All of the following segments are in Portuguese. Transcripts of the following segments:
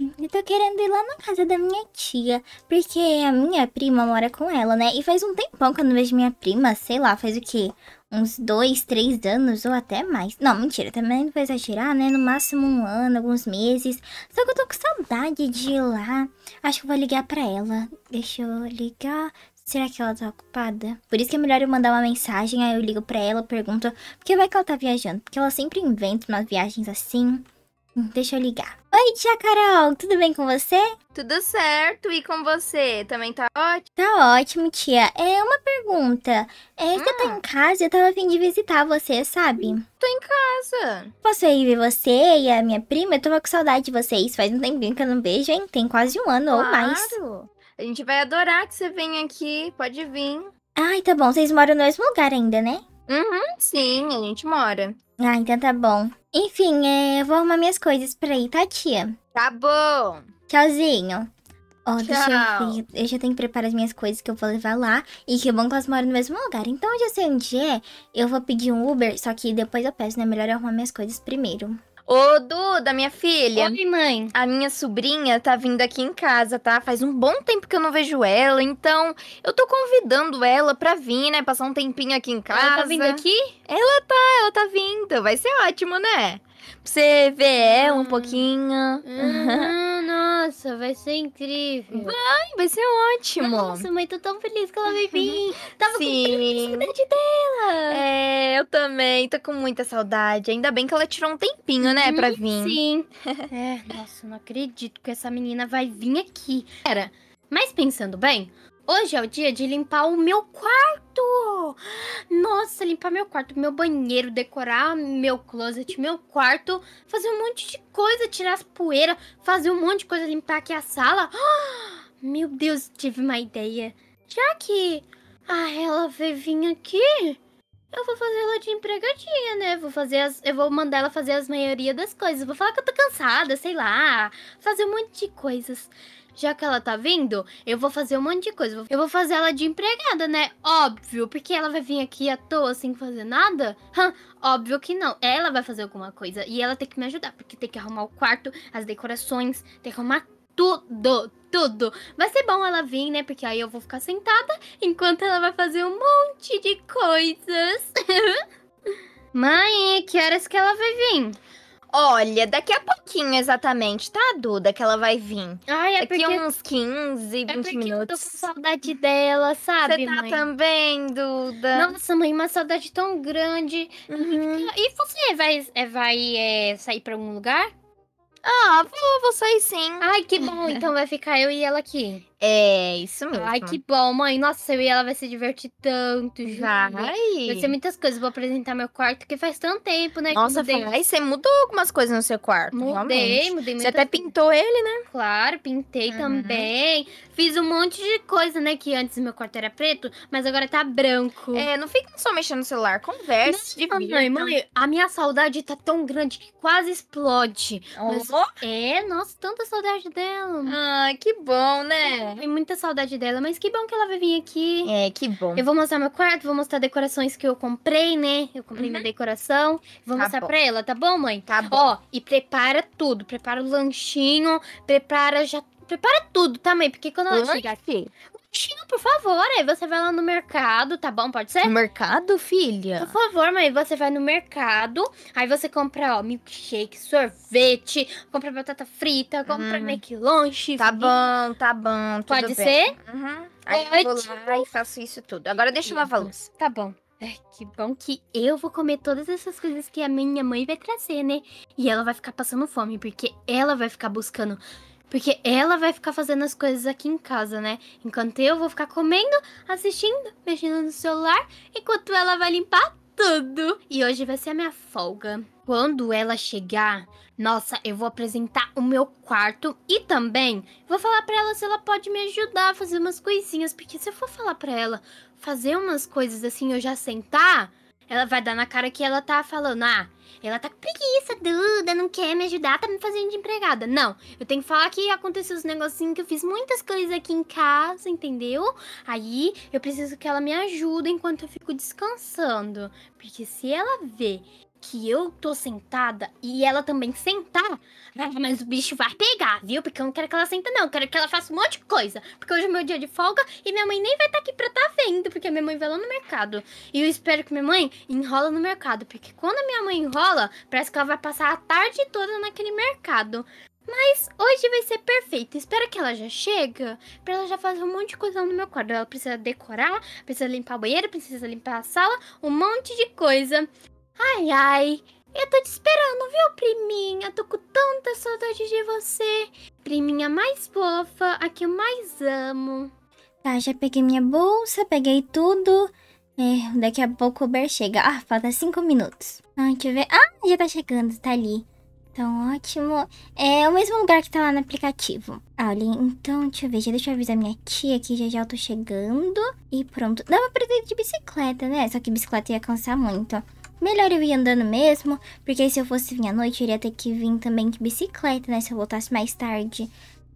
Eu tô querendo ir lá na casa da minha tia, porque a minha prima mora com ela, né? E faz um tempão que eu não vejo minha prima, sei lá, faz o quê? Uns dois, três anos ou até mais. Não, mentira, também não vou exagerar, né? No máximo um ano, alguns meses. Só que eu tô com saudade de ir lá. Acho que eu vou ligar pra ela. Deixa eu ligar. Será que ela tá ocupada? Por isso que é melhor eu mandar uma mensagem, aí eu ligo pra ela, pergunto por que vai que ela tá viajando. Porque ela sempre inventa umas viagens assim. Deixa eu ligar. Oi, tia Carol, tudo bem com você? Tudo certo, e com você? Também tá ótimo? Tá ótimo, tia. É uma pergunta. É, hum. eu tô hum. em casa? e Eu tava vindo de visitar você, sabe? Tô em casa. Posso ir ver você e a minha prima? Eu tava com saudade de vocês. Faz um tempinho que eu não beijo, hein? Tem quase um ano claro. ou mais. Claro. A gente vai adorar que você venha aqui. Pode vir. Ai, tá bom. Vocês moram no mesmo lugar ainda, né? Uhum, sim, a gente mora. Ah, então tá bom. Enfim, é, eu vou arrumar minhas coisas pra ir, tá, tia? Tá bom. Tchauzinho. Ó, oh, deixa eu ver. Eu já tenho que preparar as minhas coisas que eu vou levar lá. E que bom que elas moram no mesmo lugar. Então eu já sei onde é. Eu vou pedir um Uber, só que depois eu peço, né? Melhor eu arrumar minhas coisas primeiro. Ô, Duda, minha filha. Oi, mãe. A minha sobrinha tá vindo aqui em casa, tá? Faz um bom tempo que eu não vejo ela, então eu tô convidando ela pra vir, né? Passar um tempinho aqui em casa. Ela tá vindo aqui? Ela tá, ela tá vindo. Vai ser ótimo, né? Pra você ver ela hum. um pouquinho. Uhum. Nossa, vai ser incrível. Vai, vai ser ótimo. Nossa, mãe, tô tão feliz que ela vai vir. Tava Sim. com saudade dela. É, eu também. Tô com muita saudade. Ainda bem que ela tirou um tempinho, né, pra uhum, vir. Sim. é, nossa, não acredito que essa menina vai vir aqui. Era, mas pensando bem, Hoje é o dia de limpar o meu quarto. Nossa, limpar meu quarto, meu banheiro, decorar meu closet, meu quarto, fazer um monte de coisa, tirar as poeiras, fazer um monte de coisa, limpar aqui a sala. meu Deus, tive uma ideia. Já que a ah, ela veio vir aqui, eu vou fazer ela de empregadinha, né? Vou fazer as, eu vou mandar ela fazer as maioria das coisas. Vou falar que eu tô cansada, sei lá, fazer um monte de coisas já que ela tá vindo, eu vou fazer um monte de coisa. Eu vou fazer ela de empregada, né? Óbvio, porque ela vai vir aqui à toa sem fazer nada? óbvio que não. Ela vai fazer alguma coisa e ela tem que me ajudar, porque tem que arrumar o quarto, as decorações, tem que arrumar tudo, tudo. Vai ser bom ela vir, né? Porque aí eu vou ficar sentada enquanto ela vai fazer um monte de coisas. Mãe, que horas que ela vai vir? Olha, daqui a pouquinho exatamente, tá, Duda, que ela vai vir. Ai, é daqui porque... uns 15, 20 é porque minutos. Eu tô com saudade dela, sabe? Você tá mãe? também, Duda. Nossa, mãe, uma saudade tão grande. Uhum. E você vai, é, vai é, sair pra algum lugar? Ah, vou, vou sair sim. Ai, que bom. então vai ficar eu e ela aqui. É, isso mesmo. Ai, que bom, mãe. Nossa, eu e ela vai se divertir tanto já. Vai. vai ser muitas coisas. Vou apresentar meu quarto, que faz tanto tempo, né? Nossa, que mudei. você mudou algumas coisas no seu quarto, mudei, realmente. Mudei, Você até pintou ele, né? Claro, pintei uhum. também. Fiz um monte de coisa, né? Que antes meu quarto era preto, mas agora tá branco. É, não fica só mexendo no celular. Converse, não, Mãe, mãe, a minha saudade tá tão grande que quase explode. Oh. Mas, é, nossa, tanta saudade dela. Ah, que bom, né? É. tem muita saudade dela, mas que bom que ela vai vir aqui. É, que bom. Eu vou mostrar meu quarto, vou mostrar decorações que eu comprei, né? Eu comprei uhum. minha decoração. Vou tá mostrar bom. pra ela, tá bom, mãe? Tá bom. Ó, e prepara tudo. Prepara o lanchinho, prepara já. Prepara tudo também, tá, porque quando ela chegar aqui por favor, aí você vai lá no mercado, tá bom? Pode ser? No mercado, filha? Por favor, mãe, você vai no mercado, aí você compra, ó, milkshake, sorvete, compra batata frita, compra hum. lunch. Tá bom, tá bom, Pode bem. ser? Uhum. Aí é, eu vou lá e faço isso tudo. Agora deixa eu lavar a luz. Tá bom. É, que bom que eu vou comer todas essas coisas que a minha mãe vai trazer, né? E ela vai ficar passando fome, porque ela vai ficar buscando porque ela vai ficar fazendo as coisas aqui em casa, né? Enquanto eu vou ficar comendo, assistindo, mexendo no celular, enquanto ela vai limpar tudo. E hoje vai ser a minha folga. Quando ela chegar, nossa, eu vou apresentar o meu quarto e também vou falar para ela se ela pode me ajudar a fazer umas coisinhas, porque se eu for falar para ela fazer umas coisas assim, eu já sentar, ela vai dar na cara que ela tá falando, ah, ela tá com preguiça, Duda, não quer me ajudar, tá me fazendo de empregada. Não, eu tenho que falar que aconteceu os negocinhos, que eu fiz muitas coisas aqui em casa, entendeu? Aí eu preciso que ela me ajude enquanto eu fico descansando. Porque se ela vê que eu tô sentada e ela também sentar, ah, mas o bicho vai pegar, viu? Porque eu não quero que ela senta, não. Eu quero que ela faça um monte de coisa. Porque hoje é meu dia de folga e minha mãe nem vai estar tá aqui pra estar tá vendo, porque minha mãe vai lá no mercado. E eu espero que minha mãe enrola no mercado, porque quando a minha mãe enrola, parece que ela vai passar a tarde toda naquele mercado. Mas hoje vai ser perfeito. Espero que ela já chega, para ela já fazer um monte de coisa no meu quarto. Ela precisa decorar, precisa limpar o banheiro, precisa limpar a sala, um monte de coisa. Ai, ai, eu tô te esperando, viu, priminha? Tô com tanta saudade de você. Priminha mais fofa, a que eu mais amo. Tá, já peguei minha bolsa, peguei tudo. É, daqui a pouco o Uber chega. Ah, falta cinco minutos. Ah, deixa eu ver. Ah, já tá chegando, tá ali. Então, ótimo. É o mesmo lugar que tá lá no aplicativo. Ah, olha, então, deixa eu ver. Já deixa eu avisar minha tia que já já eu tô chegando. E pronto. Dá pra ir de bicicleta, né? Só que bicicleta ia cansar muito. Melhor eu ir andando mesmo, porque se eu fosse vir à noite, eu iria ter que vir também de bicicleta, né? Se eu voltasse mais tarde.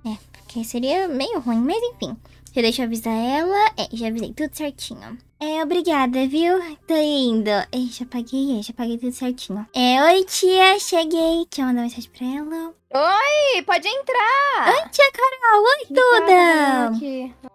É, porque seria meio ruim, mas enfim. Já deixa eu avisar ela. É, já avisei tudo certinho. É, obrigada, viu? Tô indo. Ei, já paguei, já paguei tudo certinho. É, oi, tia, cheguei. Deixa eu mandar mensagem pra ela. Oi, pode entrar! Oi, tia Carol! Oi, Obrigada, Duda!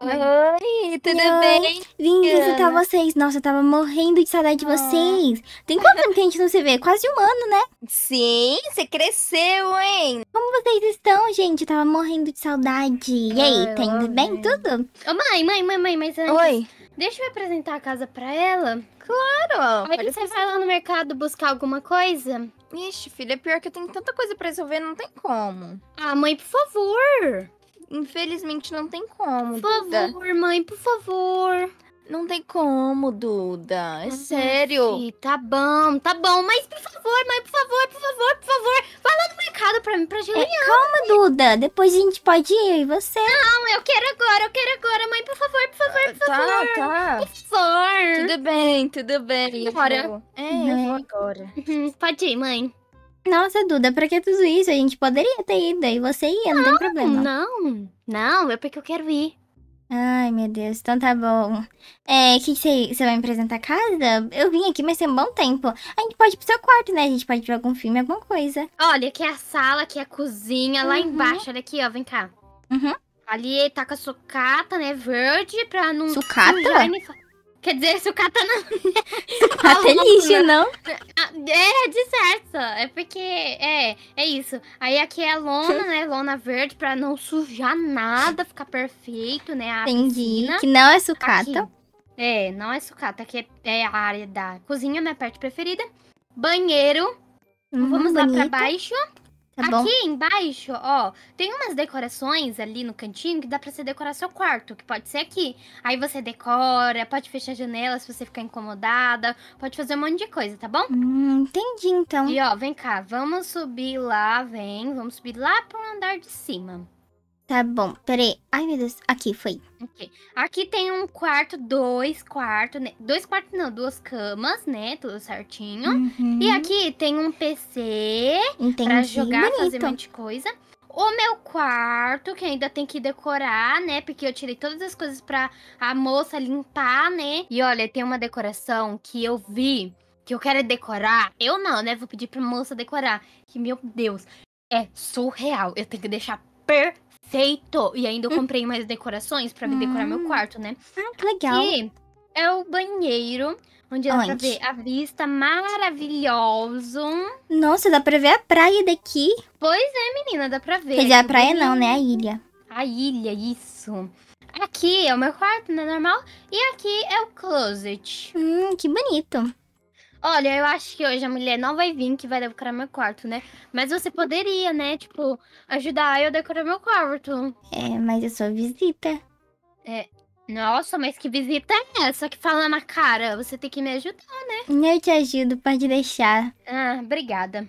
Oi. tudo oi. bem? Vim visitar vocês. Nossa, eu tava morrendo de saudade de ah. vocês. Tem quanto tempo que a gente não se vê? Quase um ano, né? Sim, você cresceu, hein? Como vocês estão, gente? Eu tava morrendo de saudade. E aí, ah, tá indo bem tudo? Ô, oh, mãe, mãe, mãe, mãe, mas antes... Oi. Deixa eu apresentar a casa para ela. Claro! Aí você vai lá no mercado buscar alguma coisa. Ixi, filha, é pior que eu tenho tanta coisa para resolver, não tem como. Ah, mãe, por favor! Infelizmente não tem como. Por favor, Duda. mãe, por favor. Não tem como, Duda. É sério. tá bom, tá bom. Mas por favor, mãe, por favor, por favor, por favor. vá lá no mercado pra mim, pra Juliana. É, calma, Duda. Depois a gente pode ir. E você? Não, eu quero agora, eu quero agora. Mãe, por favor, por favor, por tá, favor. Tá, tá. Por favor. Tudo bem, tudo bem. Agora. É, eu vou agora. Uhum, pode ir, mãe. Nossa, Duda, pra que tudo isso? A gente poderia ter ido, aí você ia, não, não tem problema. Não, não, é porque eu quero ir. Ai, meu Deus, então tá bom. É, o que você vai me apresentar a casa? Eu vim aqui, mas tem um bom tempo. A gente pode ir pro seu quarto, né? A gente pode ver algum filme, alguma coisa. Olha, aqui é a sala, aqui é a cozinha, uhum. lá embaixo, olha aqui, ó, vem cá. Uhum. Ali tá com a sucata, né, verde, pra não... Sucata? Sujar, Quer dizer, se o katana. tá feliz, não, é não? Ah, é, de certo. É porque. É, é isso. Aí aqui é lona, né? Lona verde pra não sujar nada, ficar perfeito, né? A Entendi. Piscina. Que não é sucata. Aqui. É, não é sucata, que é, é a área da cozinha, minha parte preferida. Banheiro. Uhum, Vamos lá para pra baixo. Tá Aqui bom. embaixo, ó, tem umas decorações ali no cantinho que dá pra você decorar seu quarto, que pode ser aqui. Aí você decora, pode fechar a janela se você ficar incomodada, pode fazer um monte de coisa, tá bom? Hum, entendi então. E ó, vem cá, vamos subir lá, vem, vamos subir lá pro andar de cima. Tá bom, peraí. Ai, meu Deus. Aqui, foi. Okay. Aqui tem um quarto, dois quartos. Né? Dois quartos não, duas camas, né? Tudo certinho. Uhum. E aqui tem um PC Entendi. pra jogar, Bonito. fazer um monte de coisa. O meu quarto, que ainda tem que decorar, né? Porque eu tirei todas as coisas pra a moça limpar, né? E olha, tem uma decoração que eu vi que eu quero é decorar. Eu não, né? Vou pedir pra moça decorar. Que, meu Deus, é surreal. Eu tenho que deixar perfeito perfeito! E ainda eu hum. comprei mais decorações para me decorar meu hum. quarto, né? Ah, que legal! Aqui é o banheiro, onde dá Onde? pra ver a vista maravilhoso. Nossa, dá pra ver a praia daqui. Pois é, menina, dá pra ver. Quer dizer, a praia é não, né? A ilha. A ilha, isso. Aqui é o meu quarto, né? Normal. E aqui é o closet. Hum, que bonito. Olha, eu acho que hoje a mulher não vai vir que vai decorar meu quarto, né? Mas você poderia, né? Tipo, ajudar eu a decorar meu quarto. É, mas eu sou visita. É. Nossa, mas que visita é essa que fala na cara? Você tem que me ajudar, né? Eu te ajudo, pode deixar. Ah, obrigada.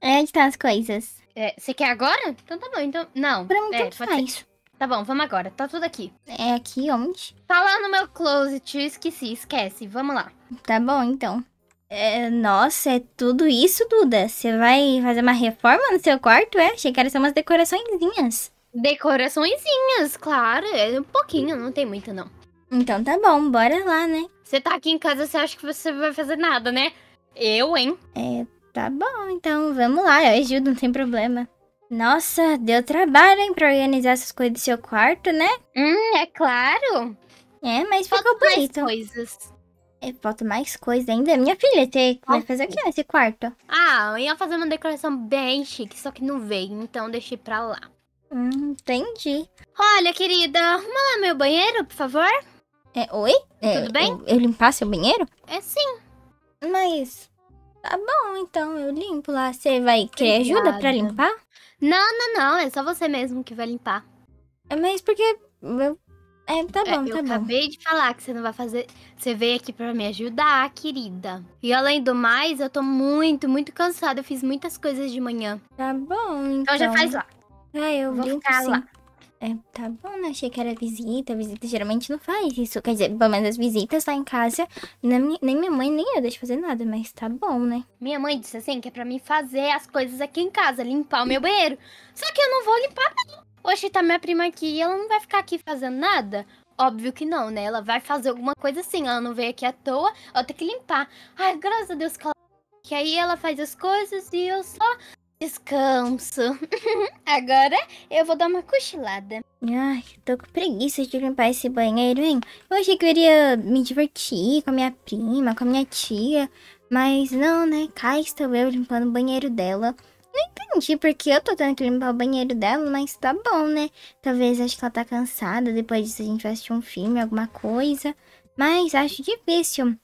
É, onde estão as coisas? É, você quer agora? Então tá bom, então... Não. Pra mim, é, faz. Ser. Tá bom, vamos agora. Tá tudo aqui. É aqui onde? Tá lá no meu closet, eu esqueci, esquece. Vamos lá. Tá bom, então. É, nossa, é tudo isso, Duda? Você vai fazer uma reforma no seu quarto, é? Achei que era só umas decoraçõezinhas. Decoraçõezinhas, claro. É um pouquinho, não tem muito, não. Então tá bom, bora lá, né? Você tá aqui em casa, você acha que você vai fazer nada, né? Eu, hein? É, tá bom, então vamos lá, eu ajudo, não tem problema. Nossa, deu trabalho, hein, pra organizar essas coisas do seu quarto, né? Hum, é claro. É, mas Falta ficou bonito. Mais coisas. É, falta mais coisa ainda. Minha filha, você vai fazer o que nesse quarto? Ah, eu ia fazer uma decoração bem chique, só que não veio, então deixei pra lá. Hum, entendi. Olha, querida, arruma lá meu banheiro, por favor. É, oi? É, Tudo bem? Eu, eu limpar seu banheiro? É sim. Mas, tá bom, então eu limpo lá. Você vai querer Obrigada. ajuda pra limpar? Não, não, não. É só você mesmo que vai limpar. É, mas porque eu é, tá é, bom, é, tá bom. Eu acabei de falar que você não vai fazer. Você veio aqui para me ajudar, querida. E além do mais, eu tô muito, muito cansada. Eu fiz muitas coisas de manhã. Tá bom, então. Então já faz então. lá. Ah, eu vou ficar sim. lá. É, tá bom, né? Achei que era visita. Visita geralmente não faz isso. Quer dizer, pelo menos as visitas lá em casa, nem, nem minha mãe nem eu deixo fazer nada, mas tá bom, né? Minha mãe disse assim que é pra mim fazer as coisas aqui em casa, limpar o meu banheiro. Só que eu não vou limpar, não. Oxe, tá minha prima aqui e ela não vai ficar aqui fazendo nada? Óbvio que não, né? Ela vai fazer alguma coisa assim. Ela não veio aqui à toa, ela tem que limpar. Ai, graças a Deus que ela. Que aí ela faz as coisas e eu só descanso. Agora eu vou dar uma cochilada. Ai, tô com preguiça de limpar esse banheiro, hein? Eu achei que eu iria me divertir com a minha prima, com a minha tia. Mas não, né? Cá estou eu limpando o banheiro dela não entendi porque eu tô tendo que limpar o banheiro dela, mas tá bom, né? Talvez acho que ela tá cansada, depois disso a gente vai assistir um filme, alguma coisa. Mas acho difícil,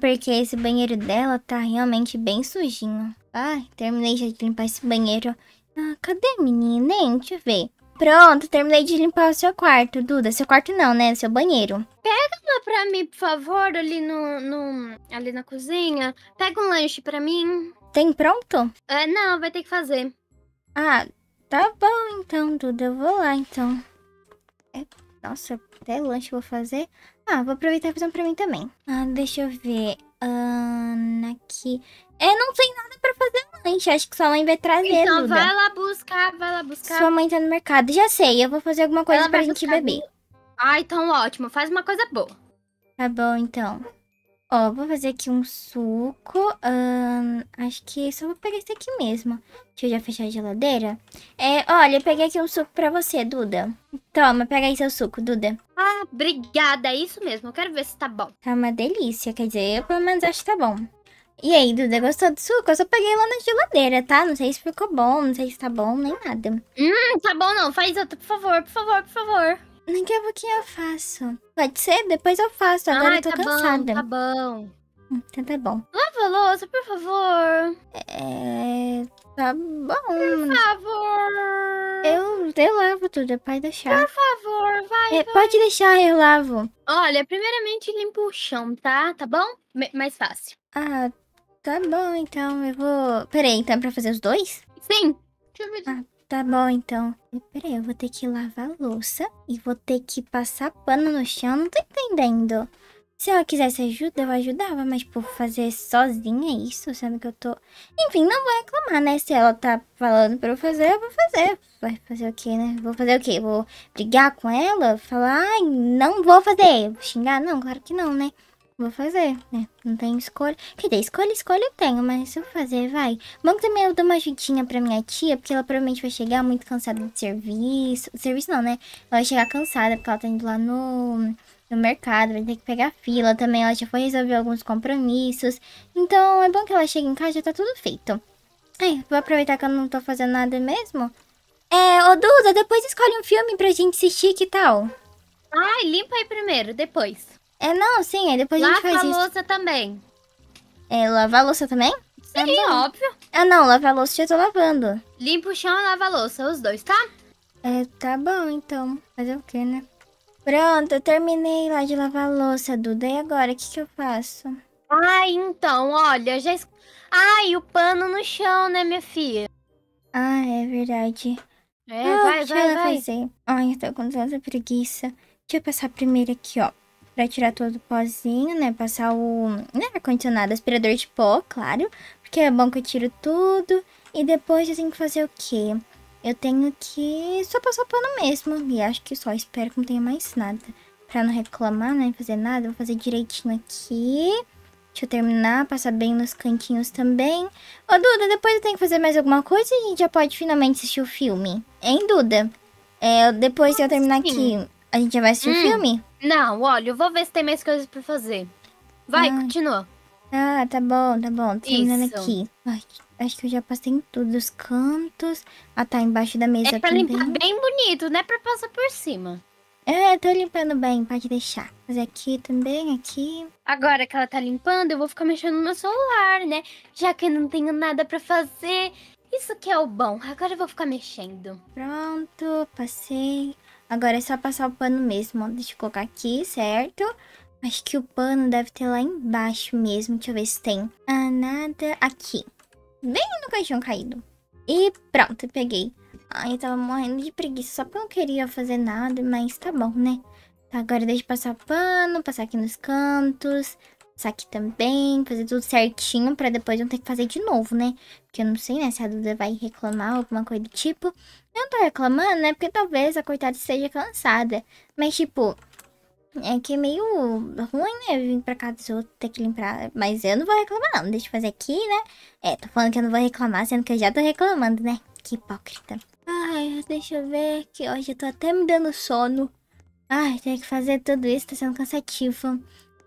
porque esse banheiro dela tá realmente bem sujinho. Ai, terminei já de limpar esse banheiro. Ah, cadê menina, hein? Deixa eu ver. Pronto, terminei de limpar o seu quarto, Duda. Seu quarto não, né? Seu banheiro. Pega uma pra mim, por favor, ali no, no ali na cozinha. Pega um lanche pra mim. Tem pronto? É, não, vai ter que fazer. Ah, tá bom então, Duda. Eu vou lá então. É, nossa, até lanche eu vou fazer. Ah, vou aproveitar e fazer um pra mim também. Ah, deixa eu ver. Ana aqui. É, não tem nada pra fazer lanche. Acho que sua mãe vai trazer, Então Duda. vai lá buscar, vai lá buscar. Sua mãe tá no mercado. Já sei, eu vou fazer alguma coisa Ela pra gente beber. Ah, então ótimo. Faz uma coisa boa. Tá bom, então. Ó, vou fazer aqui um suco. acho que só vou pegar esse aqui mesmo. Deixa eu já fechar a geladeira. É, olha, eu peguei aqui um suco pra você, Duda. Toma, pega aí seu suco, Duda. Ah, obrigada. É isso mesmo. Eu quero ver se tá bom. Tá uma delícia. Quer dizer, eu pelo menos acho que tá bom. E aí, Duda, gostou do suco? Eu só peguei lá na geladeira, tá? Não sei se ficou bom, não sei se tá bom, nem nada. Hum, tá bom não. Faz outro, por favor, por favor, por favor. Daqui a pouquinho eu faço. Pode ser? Depois eu faço. Agora Ai, eu tô tá cansada. Bom, tá bom. Hum, então tá bom. Lava a louça, por favor. É. Tá bom. Por favor. Eu, eu lavo tudo, pode deixar. Por favor, vai, é, vai. Pode deixar, eu lavo. Olha, primeiramente limpa o chão, tá? Tá bom? mais fácil. Ah, tá bom, então eu vou. Peraí, então é pra fazer os dois? Sim. Deixa eu ver. Ah, Tá bom, então. Peraí, eu vou ter que lavar louça e vou ter que passar pano no chão. Não tô entendendo. Se ela quisesse ajuda, eu ajudava, mas por fazer sozinha é isso, sendo que eu tô... Enfim, não vou reclamar, né? Se ela tá falando pra eu fazer, eu vou fazer. Vai fazer o quê, né? Vou fazer o quê? Vou brigar com ela? Falar, ai, não vou fazer. Vou xingar? Não, claro que não, né? vou fazer, né? Não tenho escolha. Quer dizer, escolha, escolha eu tenho, mas se eu fazer, vai. Bom que também eu dou uma ajudinha pra minha tia, porque ela provavelmente vai chegar muito cansada de serviço. Serviço não, né? Ela vai chegar cansada, porque ela tá indo lá no, no mercado, vai ter que pegar fila também. Ela já foi resolver alguns compromissos. Então é bom que ela chegue em casa, já tá tudo feito. Ai, é, vou aproveitar que eu não tô fazendo nada mesmo. É, ô Duda, depois escolhe um filme pra gente assistir, que tal? Ai, limpa aí primeiro, depois. É, não, sim, aí depois lava a gente faz isso. Lava a louça também. É, lavar a louça também? Sim, tá é óbvio. Ah, não, lavar a louça já tô lavando. Limpa o chão e lava a louça, os dois, tá? É, tá bom, então. Fazer o quê, né? Pronto, eu terminei lá de lavar a louça, Duda. E agora, o que que eu faço? Ah, então, olha, já... Ai, ah, o pano no chão, né, minha filha? Ah, é verdade. É, que vai, vai, vai. Fazer. Ai, eu tô com tanta preguiça. Deixa eu passar primeiro aqui, ó para tirar todo o pozinho, né? Passar o né, ar-condicionado, aspirador de pó, claro. Porque é bom que eu tiro tudo. E depois eu tenho que fazer o quê? Eu tenho que só passar pano mesmo. E acho que só espero que não tenha mais nada. Pra não reclamar, né, fazer nada, vou fazer direitinho aqui. Deixa eu terminar, passar bem nos cantinhos também. Ô, Duda, depois eu tenho que fazer mais alguma coisa e a gente já pode finalmente assistir o filme. Hein, Duda? É, depois ah, eu terminar sim. aqui a gente já vai assistir o hum. filme? Não, olha, eu vou ver se tem mais coisas pra fazer. Vai, ah. continua. Ah, tá bom, tá bom. Terminando aqui. Ai, acho que eu já passei em todos os cantos. Ah, tá, embaixo da mesa é pra aqui. limpar bem... bem bonito, né? Pra passar por cima. É, tô limpando bem, pode deixar. Fazer aqui também, aqui. Agora que ela tá limpando, eu vou ficar mexendo no meu celular, né? Já que eu não tenho nada pra fazer. Isso que é o bom. Agora eu vou ficar mexendo. Pronto, passei. Agora é só passar o pano mesmo. Deixa eu colocar aqui, certo? Acho que o pano deve ter lá embaixo mesmo. Deixa eu ver se tem. Ah, nada. Aqui. Bem no caixão caído. E pronto, peguei. Ai, eu tava morrendo de preguiça. Só porque eu não queria fazer nada, mas tá bom, né? Tá, agora deixa eu passar o pano, passar aqui nos cantos aqui também, fazer tudo certinho para depois não ter que fazer de novo, né? Porque eu não sei, né, se a Duda vai reclamar alguma coisa do tipo. Eu não tô reclamando, né, porque talvez a coitada esteja cansada. Mas, tipo, é que é meio ruim, né, vir pra casa dos outros, ter que limpar. Mas eu não vou reclamar, não. Deixa eu fazer aqui, né? É, tô falando que eu não vou reclamar, sendo que eu já tô reclamando, né? Que hipócrita. Ai, deixa eu ver que hoje eu tô até me dando sono. Ai, tem que fazer tudo isso tá sendo cansativo.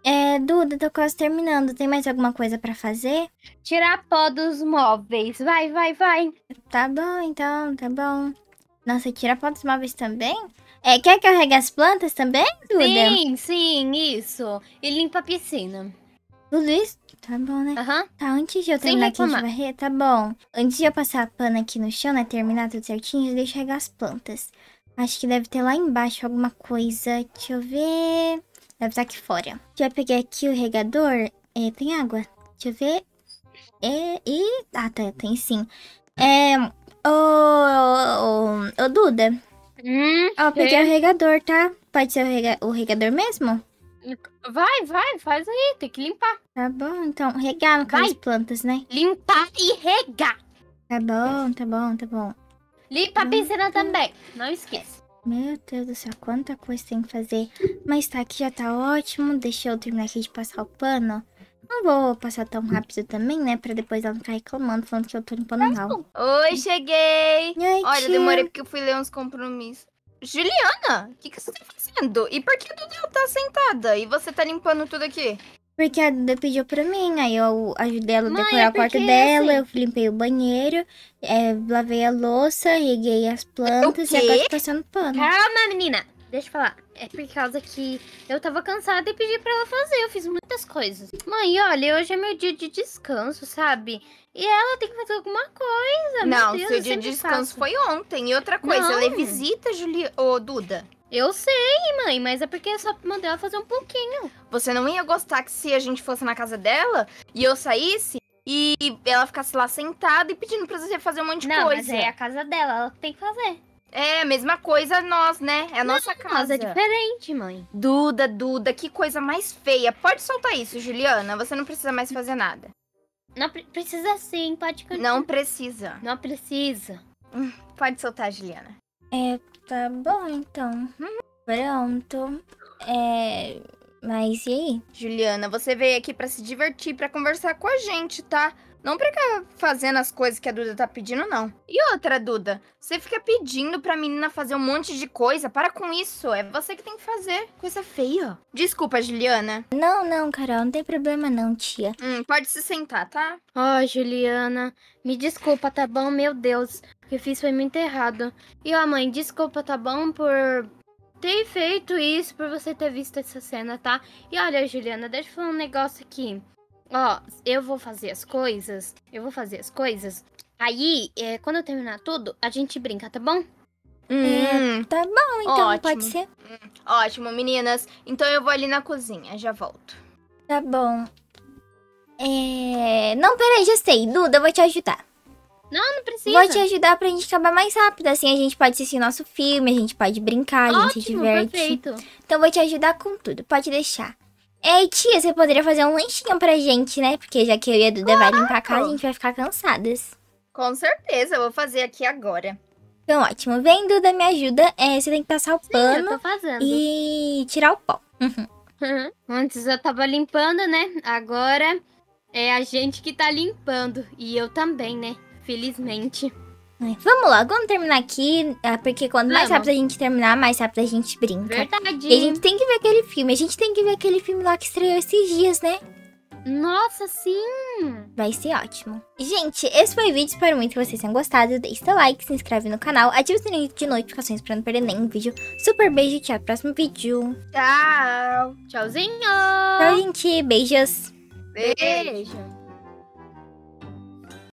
É, Duda, tô quase terminando. Tem mais alguma coisa para fazer? Tirar pó dos móveis. Vai, vai, vai. Tá bom, então, tá bom. Nossa, tira pó dos móveis também? É, quer que eu regue as plantas também, Duda? Sim, sim, isso. E limpa a piscina. Tudo isso? Tá bom, né? Aham. Uhum. Tá, antes de eu terminar aqui de varrer, tá bom. Antes de eu passar a pana aqui no chão, né? Terminar tudo certinho, deixa eu regar as plantas. Acho que deve ter lá embaixo alguma coisa. Deixa eu ver. Deve estar aqui fora. Já peguei aqui o regador. É, tem água? Deixa eu ver. É, e... Ah, tá, tem sim. É... Ô, ô, ô, Duda. Hum, Ó, peguei é. o regador, tá? Pode ser o, rega o regador mesmo? Vai, vai, faz aí, tem que limpar. Tá bom, então, regar no caso as plantas, né? Limpar e regar. Tá bom, tá bom, tá bom. Limpa a hum, piscina tá. também, não esquece. Meu Deus do céu, quanta coisa tem que fazer. Mas tá, aqui já tá ótimo. Deixa eu terminar aqui de passar o pano. Não vou passar tão rápido também, né? Pra depois ela não ficar reclamando, falando que eu tô limpando mal. Oi, cheguei! Oi, Olha, eu demorei porque eu fui ler uns compromissos. Juliana, o que, que você tá fazendo? E por que a Dudu tá sentada? E você tá limpando tudo aqui? Porque a Duda pediu pra mim, aí eu ajudei ela a decorar é a porta dela, assim... eu limpei o banheiro, é, lavei a louça, reguei as plantas e agora tô tá passando pano. Calma, menina! Deixa eu falar. É por causa que eu tava cansada e pedi pra ela fazer. Eu fiz muitas coisas. Mãe, olha, hoje é meu dia de descanso, sabe? E ela tem que fazer alguma coisa. Não, Deus, seu dia de descanso faço. foi ontem. E outra coisa, Não. ela é visita, Juli... Ô, oh, Duda. Eu sei, mãe, mas é porque só mandei ela fazer um pouquinho. Você não ia gostar que se a gente fosse na casa dela e eu saísse e ela ficasse lá sentada e pedindo pra você fazer um monte de coisa. Não, mas é a casa dela, ela tem que fazer. É, a mesma coisa nós, né? É a não, nossa casa. Mas é diferente, mãe. Duda, Duda, que coisa mais feia. Pode soltar isso, Juliana. Você não precisa mais fazer nada. Não pre precisa sim, pode continuar. Não precisa. Não precisa. Hum, pode soltar, Juliana. É, tá bom então. Hum, pronto. É. Mas e aí? Juliana, você veio aqui para se divertir, para conversar com a gente, tá? Não fica fazendo as coisas que a Duda tá pedindo, não. E outra, Duda, você fica pedindo pra menina fazer um monte de coisa. Para com isso. É você que tem que fazer. Coisa feia. Desculpa, Juliana. Não, não, Carol. Não tem problema, não, tia. Hum, pode se sentar, tá? Ó, oh, Juliana. Me desculpa, tá bom? Meu Deus. O que eu fiz foi muito errado. E ó, mãe, desculpa, tá bom? Por ter feito isso, por você ter visto essa cena, tá? E olha, Juliana, deixa eu falar um negócio aqui ó, eu vou fazer as coisas, eu vou fazer as coisas. Aí, é, quando eu terminar tudo, a gente brinca, tá bom? Hum, é, tá bom, então ótimo. pode ser. Hum, ótimo, meninas. Então eu vou ali na cozinha, já volto. Tá bom. É... Não, peraí, já sei. Duda, eu vou te ajudar. Não, não precisa. Vou te ajudar pra gente acabar mais rápido. Assim a gente pode assistir nosso filme, a gente pode brincar, a gente Ótimo, se diverte. Perfeito. Então vou te ajudar com tudo. Pode deixar. É, Ei, tia, você poderia fazer um lanchinho pra gente, né? Porque já que eu e a Duda claro. vai limpar a casa, a gente vai ficar cansadas. Com certeza, eu vou fazer aqui agora. Então, ótimo. Vem, Duda, me ajuda. É, você tem que passar o Sim, pano e tirar o pó. Uhum. uhum. Antes eu tava limpando, né? Agora é a gente que tá limpando. E eu também, né? Felizmente. Vamos lá, vamos terminar aqui, é, porque quanto mais rápido a gente terminar, mais rápido a gente brinca. Verdade. E a gente tem que ver aquele filme, a gente tem que ver aquele filme lá que estreou esses dias, né? Nossa, sim! Vai ser ótimo. Gente, esse foi o vídeo. Espero muito que vocês tenham gostado. Deixe seu like, se inscreve no canal, ative o sininho de notificações pra não perder nenhum vídeo. Super beijo e até o próximo vídeo. Tchau! Tchauzinho! Tchau, gente. Beijos! Beijo!